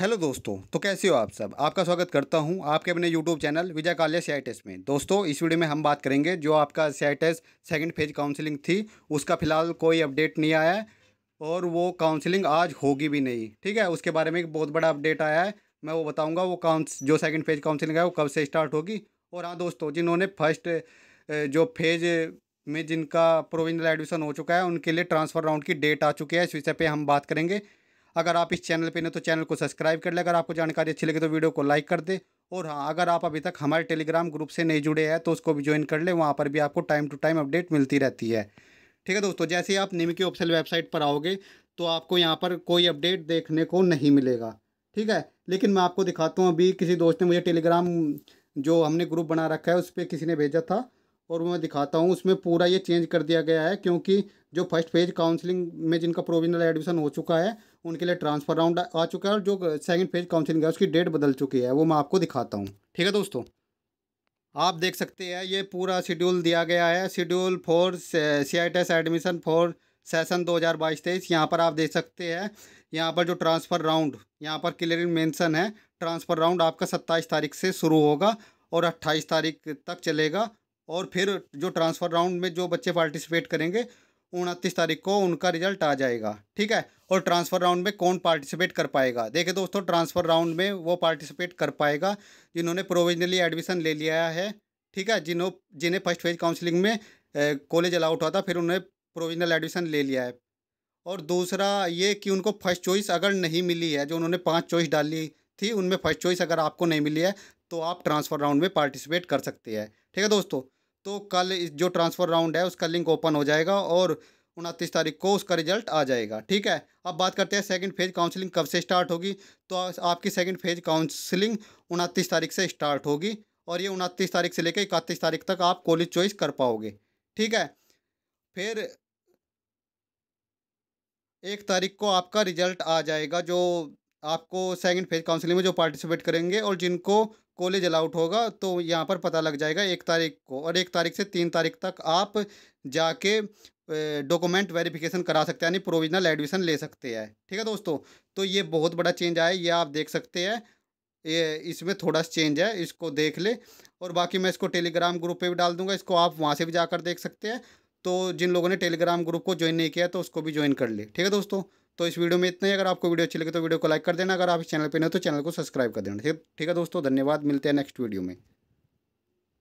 hello दोस्तों तो कैसे हो आप सब आपका स्वागत करता हूं आपके अपने यूट्यूब चैनल विजय काले सी में दोस्तों इस वीडियो में हम बात करेंगे जो आपका C second second phase counselling थी उसका फ़िलहाल कोई अपडेट नहीं आया है और वो काउंसलिंग आज होगी भी नहीं ठीक है उसके बारे में एक बहुत बड़ा अपडेट आया है मैं वो बताऊँगा वो काउंस जो सेकेंड फेज काउंसिलिंग है वो कब से स्टार्ट होगी और हाँ दोस्तों जिन्होंने फर्स्ट जो फेज़ में जिनका प्रोविजनल एडमिशन हो चुका है उनके लिए ट्रांसफ़र राउंड की डेट आ चुकी है इस विषय पर हम बात करेंगे अगर आप इस चैनल पर नहीं तो चैनल को सब्सक्राइब कर लें अगर आपको जानकारी अच्छी लगे तो वीडियो को लाइक कर दे और हाँ अगर आप अभी तक हमारे टेलीग्राम ग्रुप से नहीं जुड़े हैं तो उसको भी ज्वाइन कर लें वहाँ पर भी आपको टाइम टू टाइम अपडेट मिलती रहती है ठीक है दोस्तों जैसे ही आप निम की ऑफिसियल वेबसाइट पर आओगे तो आपको यहाँ पर कोई अपडेट देखने को नहीं मिलेगा ठीक है लेकिन मैं आपको दिखाता हूँ अभी किसी दोस्त ने मुझे टेलीग्राम जो हमने ग्रुप बना रखा है उस पर किसी ने भेजा था और मैं दिखाता हूँ उसमें पूरा ये चेंज कर दिया गया है क्योंकि जो फर्स्ट फेज काउंसलिंग में जिनका प्रोविजनल एडमिशन हो चुका है उनके लिए ट्रांसफर राउंड आ चुका है और जो सेकंड फेज काउंसलिंग है उसकी डेट बदल चुकी है वो मैं आपको दिखाता हूँ ठीक है दोस्तों आप देख सकते हैं ये पूरा शेड्यूल दिया गया है schedule for C I test admission for session 2022 तेईस यहाँ पर आप देख सकते हैं यहाँ पर जो ट्रांसफ़र राउंड यहाँ पर क्लियर मेंशन है ट्रांसफ़र राउंड आपका 27 तारीख से शुरू होगा और 28 तारीख तक चलेगा और फिर जो ट्रांसफ़र राउंड में जो बच्चे पार्टिसिपेट करेंगे उनतीस तारीख को उनका रिजल्ट आ जाएगा ठीक है और ट्रांसफ़र राउंड में कौन पार्टिसिपेट कर पाएगा देखिए दोस्तों ट्रांसफ़र राउंड में वो पार्टिसिपेट कर पाएगा जिन्होंने प्रोविजनली एडमिशन ले लिया है ठीक है जिन्हों जिन्हें फर्स्ट फेज काउंसलिंग में कॉलेज अलाउट हुआ था फिर उन्हें प्रोविजनल एडमिशन ले लिया है और दूसरा ये कि उनको फर्स्ट चॉइस अगर नहीं मिली है जो उन्होंने पाँच चॉइस डाली थी उनमें फर्स्ट चॉइस अगर आपको नहीं मिली है तो आप ट्रांसफ़र राउंड में पार्टिसिपेट कर सकते हैं ठीक है दोस्तों तो कल जो ट्रांसफ़र राउंड है उसका लिंक ओपन हो जाएगा और उनतीस तारीख को उसका रिजल्ट आ जाएगा ठीक है अब बात करते हैं सेकंड फेज काउंसलिंग कब से स्टार्ट होगी तो आपकी सेकंड फेज काउंसलिंग उनतीस तारीख से स्टार्ट होगी और ये उनतीस तारीख से लेकर इकतीस तारीख तक आप कॉलेज चॉइस कर पाओगे ठीक है फिर एक तारीख को आपका रिजल्ट आ जाएगा जो आपको सेकंड फेज काउंसलिंग में जो पार्टिसिपेट करेंगे और जिनको कॉलेज अलाउट होगा तो यहाँ पर पता लग जाएगा एक तारीख को और एक तारीख से तीन तारीख तक आप जाके डॉक्यूमेंट वेरिफिकेशन करा सकते हैं यानी प्रोविजनल एडमिशन ले सकते हैं ठीक है दोस्तों तो ये बहुत बड़ा चेंज आया ये आप देख सकते हैं ये इसमें थोड़ा सा चेंज है इसको देख ले और बाकी मैं इसको टेलीग्राम ग्रुप पे भी डाल दूंगा इसको आप वहाँ से भी जाकर देख सकते हैं तो जिन लोगों ने टेलीग्राम ग्रुप को ज्वाइन नहीं किया तो उसको भी ज्वाइन कर ले ठीक है दोस्तों तो इस वीडियो में इतना ही अगर आपको वीडियो अच्छी लगे तो वीडियो को लाइक कर देना अगर आप इस चैनल पर नहीं तो चैनल को सब्सक्राइब कर देना ठीक ठीक है दोस्तों धन्यवाद मिलते हैं नेक्स्ट वीडियो में